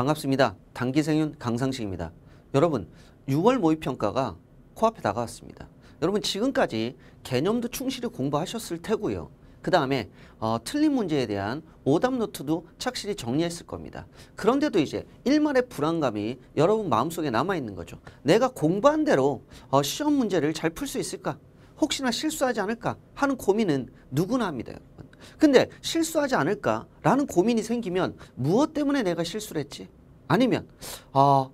반갑습니다. 단기생윤 강상식입니다. 여러분 6월 모의평가가 코앞에 다가왔습니다. 여러분 지금까지 개념도 충실히 공부하셨을 테고요. 그 다음에 어, 틀린 문제에 대한 오답 노트도 착실히 정리했을 겁니다. 그런데도 이제 일말의 불안감이 여러분 마음속에 남아있는 거죠. 내가 공부한 대로 어, 시험 문제를 잘 풀 수 있을까? 혹시나 실수하지 않을까 하는 고민은 누구나 합니다. 여러분. 근데 실수하지 않을까라는 고민이 생기면 무엇 때문에 내가 실수를 했지? 아니면 아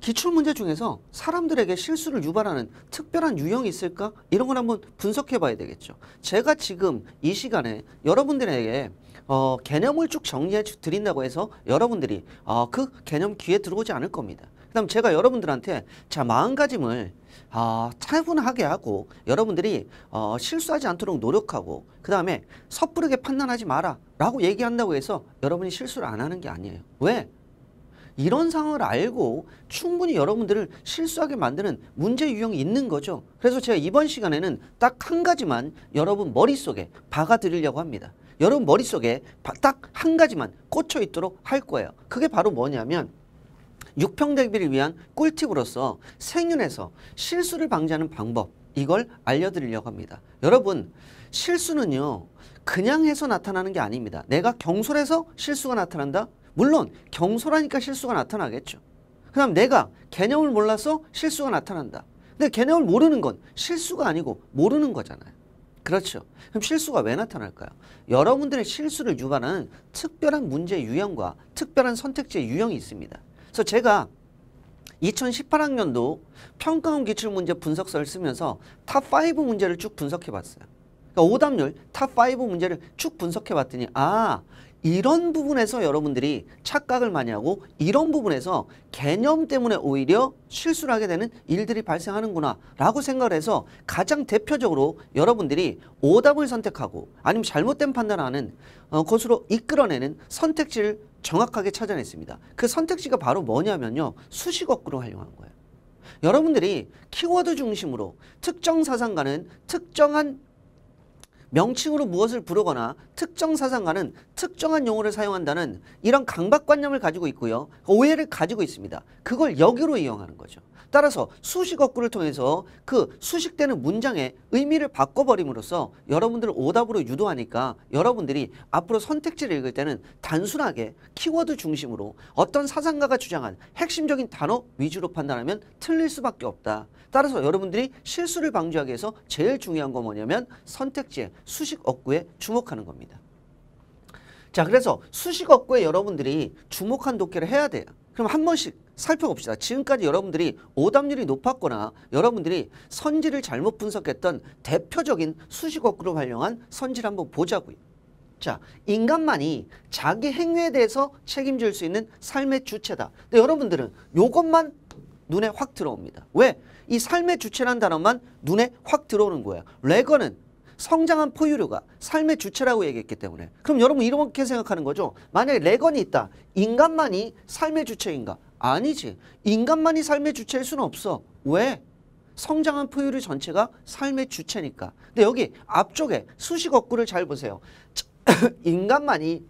기출문제 중에서 사람들에게 실수를 유발하는 특별한 유형이 있을까? 이런 걸 한번 분석해 봐야 되겠죠. 제가 지금 이 시간에 여러분들에게 어, 개념을 쭉 정리해 드린다고 해서 여러분들이 어, 그 개념 귀에 들어오지 않을 겁니다. 그다음 제가 여러분들한테 자 마음가짐을 아, 차분하게 하고 여러분들이 어, 실수하지 않도록 노력하고 그 다음에 섣부르게 판단하지 마라 라고 얘기한다고 해서 여러분이 실수를 안 하는 게 아니에요. 왜? 이런 상황을 알고 충분히 여러분들을 실수하게 만드는 문제 유형이 있는 거죠. 그래서 제가 이번 시간에는 딱 한 가지만 여러분 머릿속에 박아드리려고 합니다. 여러분 머릿속에 딱 한 가지만 꽂혀 있도록 할 거예요. 그게 바로 뭐냐면 육평 대비를 위한 꿀팁으로서 생윤에서 실수를 방지하는 방법 이걸 알려드리려고 합니다. 여러분 실수는요 그냥 해서 나타나는 게 아닙니다. 내가 경솔해서 실수가 나타난다? 물론 경솔하니까 실수가 나타나겠죠. 그 다음 내가 개념을 몰라서 실수가 나타난다. 근데 개념을 모르는 건 실수가 아니고 모르는 거잖아요. 그렇죠. 그럼 실수가 왜 나타날까요? 여러분들의 실수를 유발하는 특별한 문제 유형과 특별한 선택지의 유형이 있습니다. 그래서 제가 2018학년도 평가원 기출문제 분석서를 쓰면서 탑 5 문제를 쭉 분석해 봤어요. 그러니까 오답률 탑5 문제를 쭉 분석해 봤더니 아 이런 부분에서 여러분들이 착각을 많이 하고 이런 부분에서 개념 때문에 오히려 실수를 하게 되는 일들이 발생하는구나 라고 생각을 해서 가장 대표적으로 여러분들이 오답을 선택하고 아니면 잘못된 판단하는 어, 것으로 이끌어내는 선택지를 정확하게 찾아냈습니다. 그 선택지가 바로 뭐냐면요. 수식 어구로 활용한 거예요. 여러분들이 키워드 중심으로 특정 사상가는 특정한 명칭으로 무엇을 부르거나 특정 사상가는 특정한 용어를 사용한다는 이런 강박관념을 가지고 있고요. 오해를 가지고 있습니다. 그걸 역으로 이용하는 거죠. 따라서 수식 어구를 통해서 그 수식되는 문장의 의미를 바꿔버림으로써 여러분들을 오답으로 유도하니까 여러분들이 앞으로 선택지를 읽을 때는 단순하게 키워드 중심으로 어떤 사상가가 주장한 핵심적인 단어 위주로 판단하면 틀릴 수밖에 없다. 따라서 여러분들이 실수를 방지하기 위해서 제일 중요한 건 뭐냐면 선택지에 수식 업구에 주목하는 겁니다. 자 그래서 수식 업구에 여러분들이 주목한 독해를 해야 돼요. 그럼 한 번씩 살펴봅시다. 지금까지 여러분들이 오답률이 높았거나 여러분들이 선지를 잘못 분석했던 대표적인 수식 업구로 활용한 선지를 한번 보자고요. 자, 인간만이 자기 행위에 대해서 책임질 수 있는 삶의 주체다. 근데 여러분들은 요것만 눈에 확 들어옵니다. 왜? 이 삶의 주체란 단어만 눈에 확 들어오는 거예요. 레거는 성장한 포유류가 삶의 주체라고 얘기했기 때문에 그럼 여러분 이렇게 생각하는 거죠. 만약에 레건이 있다. 인간만이 삶의 주체인가? 아니지. 인간만이 삶의 주체일 수는 없어. 왜? 성장한 포유류 전체가 삶의 주체니까. 근데 여기 앞쪽에 수식 어구를 잘 보세요. 인간만이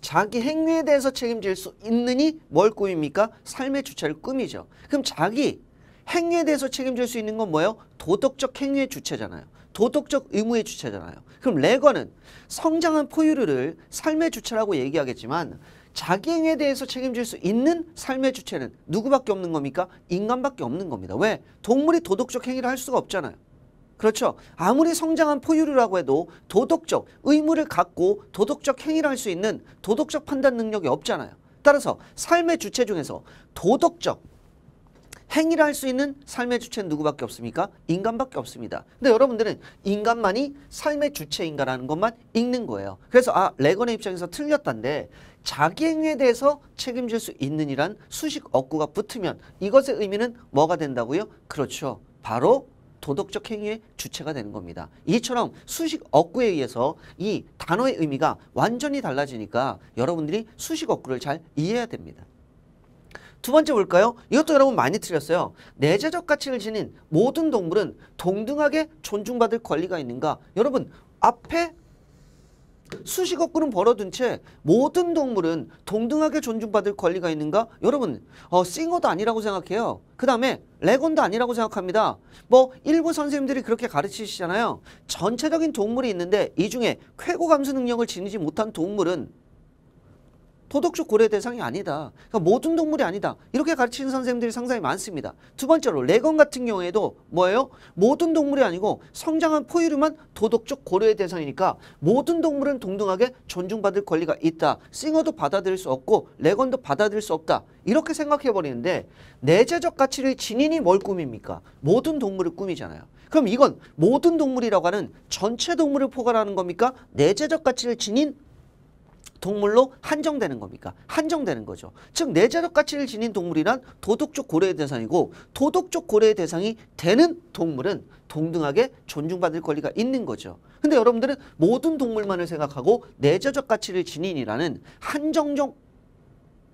자기 행위에 대해서 책임질 수 있느니 뭘꿈입니까 삶의 주체를 꿈이죠 그럼 자기 행위에 대해서 책임질 수 있는 건 뭐예요? 도덕적 행위의 주체잖아요. 도덕적 의무의 주체잖아요. 그럼 레거는 성장한 포유류를 삶의 주체라고 얘기하겠지만 자기행에 대해서 책임질 수 있는 삶의 주체는 누구밖에 없는 겁니까? 인간밖에 없는 겁니다. 왜? 동물이 도덕적 행위를 할 수가 없잖아요. 그렇죠. 아무리 성장한 포유류라고 해도 도덕적 의무를 갖고 도덕적 행위를 할 수 있는 도덕적 판단 능력이 없잖아요. 따라서 삶의 주체 중에서 도덕적 행위를 할 수 있는 삶의 주체는 누구밖에 없습니까? 인간밖에 없습니다. 근데 여러분들은 인간만이 삶의 주체인가라는 것만 읽는 거예요. 그래서 아 레건의 입장에서 틀렸단데 자기 행위에 대해서 책임질 수 있는 이란 수식 억구가 붙으면 이것의 의미는 뭐가 된다고요? 그렇죠. 바로 도덕적 행위의 주체가 되는 겁니다. 이처럼 수식 억구에 의해서 이 단어의 의미가 완전히 달라지니까 여러분들이 수식 억구를 잘 이해해야 됩니다. 두 번째 볼까요? 이것도 여러분 많이 틀렸어요. 내재적 가치를 지닌 모든 동물은 동등하게 존중받을 권리가 있는가? 여러분 앞에 수식어꾸구는 벌어둔 채 모든 동물은 동등하게 존중받을 권리가 있는가? 여러분 어, 싱어도 아니라고 생각해요. 그 다음에 레곤도 아니라고 생각합니다. 뭐 일부 선생님들이 그렇게 가르치시잖아요. 전체적인 동물이 있는데 이 중에 쾌고 감수 능력을 지니지 못한 동물은 도덕적 고려 대상이 아니다. 그러니까 모든 동물이 아니다. 이렇게 가르치는 선생님들이 상당히 많습니다. 두 번째로 레건 같은 경우에도 뭐예요? 모든 동물이 아니고 성장한 포유류만 도덕적 고려의 대상이니까 모든 동물은 동등하게 존중받을 권리가 있다. 싱어도 받아들일 수 없고 레건도 받아들일 수 없다. 이렇게 생각해버리는데 내재적 가치를 지닌이뭘꿈입니까 모든 동물을 꿈이잖아요 그럼 이건 모든 동물이라고 하는 전체 동물을 포괄하는 겁니까? 내재적 가치를 지닌 동물로 한정되는 겁니까? 한정되는 거죠. 즉 내재적 가치를 지닌 동물이란 도덕적 고려의 대상이고 도덕적 고려의 대상이 되는 동물은 동등하게 존중받을 권리가 있는 거죠. 근데 여러분들은 모든 동물만을 생각하고 내재적 가치를 지닌이라는 한정적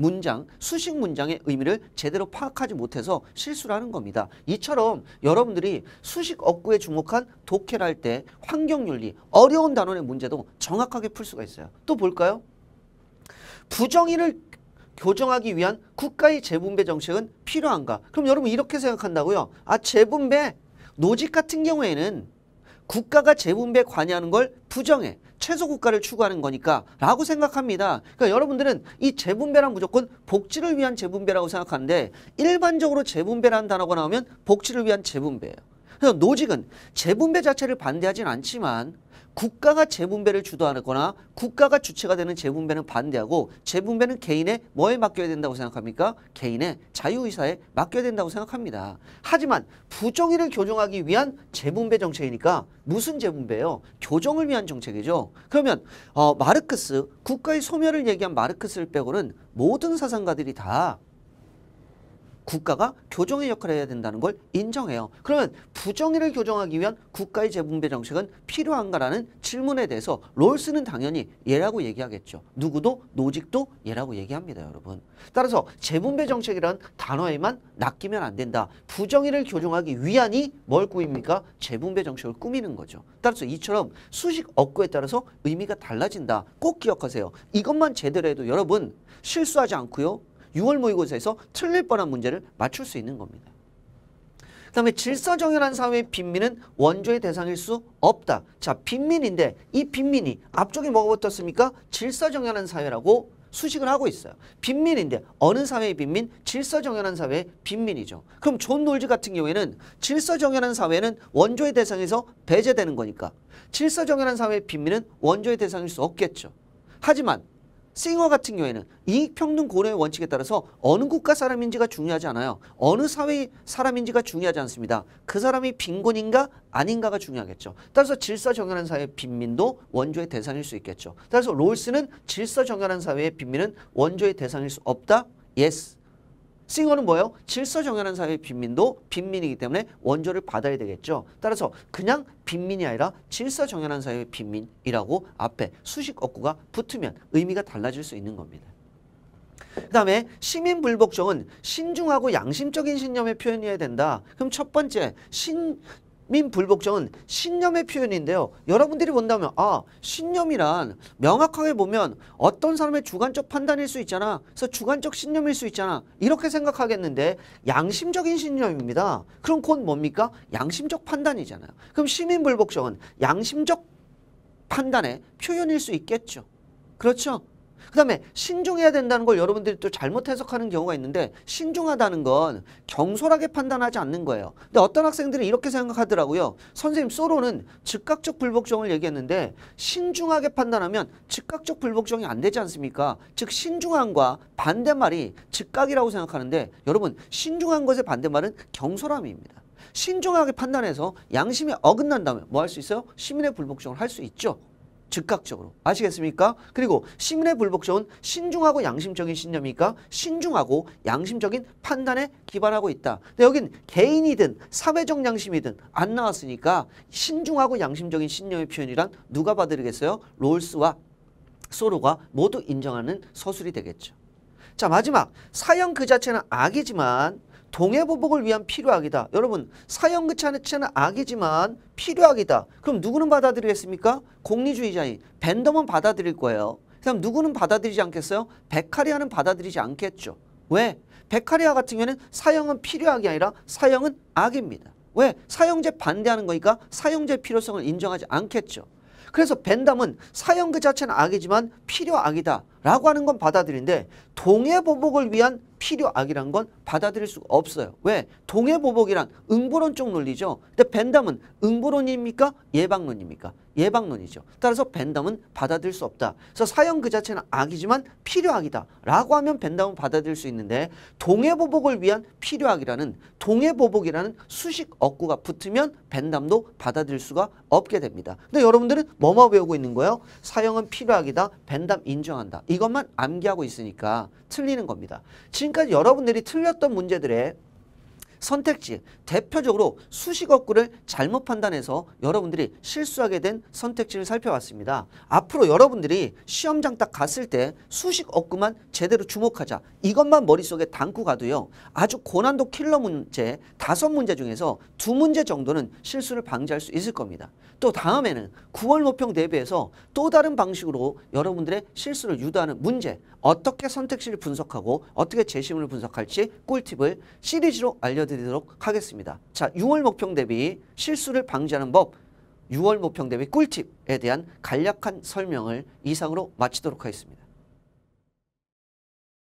문장, 수식 문장의 의미를 제대로 파악하지 못해서 실수를 하는 겁니다. 이처럼 여러분들이 수식 억구에 주목한 독해랄때 환경윤리, 어려운 단원의 문제도 정확하게 풀 수가 있어요. 또 볼까요? 부정의를 교정하기 위한 국가의 재분배 정책은 필요한가? 그럼 여러분 이렇게 생각한다고요. 아 재분배 노직 같은 경우에는 국가가 재분배 관여하는 걸 부정해 최소 국가를 추구하는 거니까 라고 생각합니다. 그러니까 여러분들은 이 재분배란 무조건 복지를 위한 재분배라고 생각하는데 일반적으로 재분배라는 단어가 나오면 복지를 위한 재분배예요. 그래서 노직은 재분배 자체를 반대하진 않지만 국가가 재분배를 주도하거나 국가가 주체가 되는 재분배는 반대하고 재분배는 개인의 뭐에 맡겨야 된다고 생각합니까? 개인의 자유의사에 맡겨야 된다고 생각합니다. 하지만 부정의를 교정하기 위한 재분배 정책이니까 무슨 재분배요 교정을 위한 정책이죠. 그러면 어, 마르크스, 국가의 소멸을 얘기한 마르크스를 빼고는 모든 사상가들이 다 국가가 교정의 역할을 해야 된다는 걸 인정해요. 그러면 부정의를 교정하기 위한 국가의 재분배 정책은 필요한가라는 질문에 대해서 롤스는 당연히 예라고 얘기하겠죠. 누구도 노직도 예라고 얘기합니다. 여러분. 따라서 재분배 정책이란 단어에만 낚이면 안 된다. 부정의를 교정하기 위한이 뭘 꾸입니까? 재분배 정책을 꾸미는 거죠. 따라서 이처럼 수식 억구에 따라서 의미가 달라진다. 꼭 기억하세요. 이것만 제대로 해도 여러분 실수하지 않고요. 6월 모의고사에서 틀릴 뻔한 문제를 맞출 수 있는 겁니다. 그 다음에 질서정연한 사회의 빈민은 원조의 대상일 수 없다. 자, 빈민인데 이 빈민이 앞쪽에 뭐가 붙었습니까? 질서정연한 사회라고 수식을 하고 있어요. 빈민인데 어느 사회의 빈민? 질서정연한 사회의 빈민이죠. 그럼 존 놀즈 같은 경우에는 질서정연한 사회는 원조의 대상에서 배제되는 거니까 질서정연한 사회의 빈민은 원조의 대상일 수 없겠죠. 하지만 싱어 같은 경우에는 이익평등 고려의 원칙에 따라서 어느 국가 사람인지가 중요하지 않아요. 어느 사회 사람인지가 중요하지 않습니다. 그 사람이 빈곤인가 아닌가가 중요하겠죠. 따라서 질서 정연한 사회의 빈민도 원조의 대상일 수 있겠죠. 따라서 롤스는 질서 정연한 사회의 빈민은 원조의 대상일 수 없다. Yes. 싱어는 뭐예요? 질서 정연한 사회의 빈민도 빈민이기 때문에 원조를 받아야 되겠죠. 따라서 그냥 빈민이 아니라 질서 정연한 사회의 빈민이라고 앞에 수식 어구가 붙으면 의미가 달라질 수 있는 겁니다. 그 다음에 시민불복종은 신중하고 양심적인 신념의 표현이어야 된다. 그럼 첫 번째 신 민불복종은 신념의 표현인데요. 여러분들이 본다면 아 신념이란 명확하게 보면 어떤 사람의 주관적 판단일 수 있잖아. 그래서 주관적 신념일 수 있잖아. 이렇게 생각하겠는데 양심적인 신념입니다. 그럼 곧 뭡니까? 양심적 판단이잖아요. 그럼 시민불복종은 양심적 판단의 표현일 수 있겠죠. 그렇죠? 그 다음에 신중해야 된다는 걸 여러분들이 또 잘못 해석하는 경우가 있는데 신중하다는 건 경솔하게 판단하지 않는 거예요. 근데 어떤 학생들이 이렇게 생각하더라고요. 선생님 소로는 즉각적 불복종을 얘기했는데 신중하게 판단하면 즉각적 불복종이 안 되지 않습니까? 즉 신중함과 반대말이 즉각이라고 생각하는데 여러분 신중한 것의 반대말은 경솔함입니다. 신중하게 판단해서 양심이 어긋난다면 뭐 할 수 있어요? 시민의 불복종을 할 수 있죠. 즉각적으로 아시겠습니까? 그리고 신의 불복종은 신중하고 양심적인 신념이니까 신중하고 양심적인 판단에 기반하고 있다. 근데 여긴 개인이든 사회적 양심이든 안 나왔으니까 신중하고 양심적인 신념의 표현이란 누가 받아들겠어요 롤스와 소로가 모두 인정하는 서술이 되겠죠. 자 마지막 사형 그 자체는 악이지만 동해보복을 위한 필요악이다. 여러분 사형그치 안치는 악이지만 필요악이다. 그럼 누구는 받아들이겠습니까? 공리주의자인 벤덤은 받아들일 거예요. 그럼 누구는 받아들이지 않겠어요? 베카리아는 받아들이지 않겠죠. 왜? 베카리아 같은 경우에는 사형은 필요악이 아니라 사형은 악입니다. 왜? 사형제 반대하는 거니까 사형제 필요성을 인정하지 않겠죠. 그래서 벤담은 사형 그 자체는 악이지만 필요악이다 라고 하는 건 받아들인데 동해보복을 위한 필요악이란 건 받아들일 수가 없어요. 왜? 동해보복이란 응보론적 논리죠. 근데 벤담은 응보론입니까? 예방론입니까? 예방론이죠. 따라서 벤담은 받아들일 수 없다. 그래서 사형 그 자체는 악이지만 필요악이다. 라고 하면 벤담은 받아들일 수 있는데 동해보복을 위한 필요악이라는 동해보복이라는 수식 억구가 붙으면 벤담도 받아들일 수가 없게 됩니다. 근데 여러분들은 뭐뭐 배우고 있는 거예요? 사형은 필요악이다. 벤담 인정한다. 이것만 암기하고 있으니까 틀리는 겁니다. 지금 지금까지 여러분들이 틀렸던 문제들의 선택지 대표적으로 수식 어구를 잘못 판단해서 여러분들이 실수하게 된 선택지를 살펴봤습니다. 앞으로 여러분들이 시험장 딱 갔을 때 수식 어구만 제대로 주목하자 이것만 머릿속에 담고 가도요. 아주 고난도 킬러 문제 다섯 문제 중에서 두 문제 정도는 실수를 방지할 수 있을 겁니다. 또 다음에는 9월 모평 대비해서 또 다른 방식으로 여러분들의 실수를 유도하는 문제 어떻게 선택지를 분석하고 어떻게 재심을 분석할지 꿀팁을 시리즈로 알려드립니다. 알려드리도록 하겠습니다. 자, 6월 모평 대비 실수를 방지하는 법, 6월 모평 대비 꿀팁에 대한 간략한 설명을 이상으로 마치도록 하겠습니다.